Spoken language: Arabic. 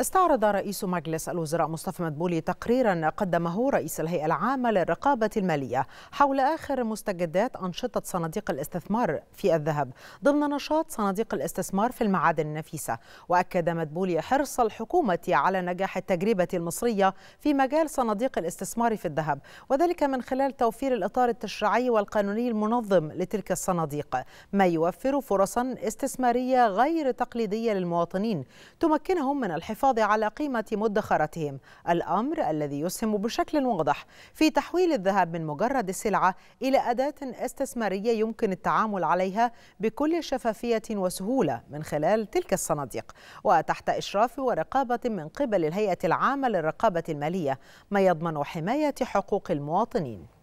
استعرض رئيس مجلس الوزراء مصطفى مدبولي تقريرا قدمه رئيس الهيئة العامة للرقابة المالية حول آخر مستجدات أنشطة صناديق الاستثمار في الذهب ضمن نشاط صناديق الاستثمار في المعادن النفيسة وأكد مدبولي حرص الحكومة على نجاح التجربة المصرية في مجال صناديق الاستثمار في الذهب وذلك من خلال توفير الإطار التشريعي والقانوني المنظم لتلك الصناديق ما يوفر فرصا استثمارية غير تقليدية للمواطنين تمكنهم من الحفاظ للحفاظ على قيمة مدخراتهم الأمر الذي يسهم بشكل واضح في تحويل الذهب من مجرد سلعة إلى أداة استثمارية يمكن التعامل عليها بكل شفافية وسهولة من خلال تلك الصناديق وتحت إشراف ورقابة من قبل الهيئة العامة للرقابة المالية ما يضمن حماية حقوق المواطنين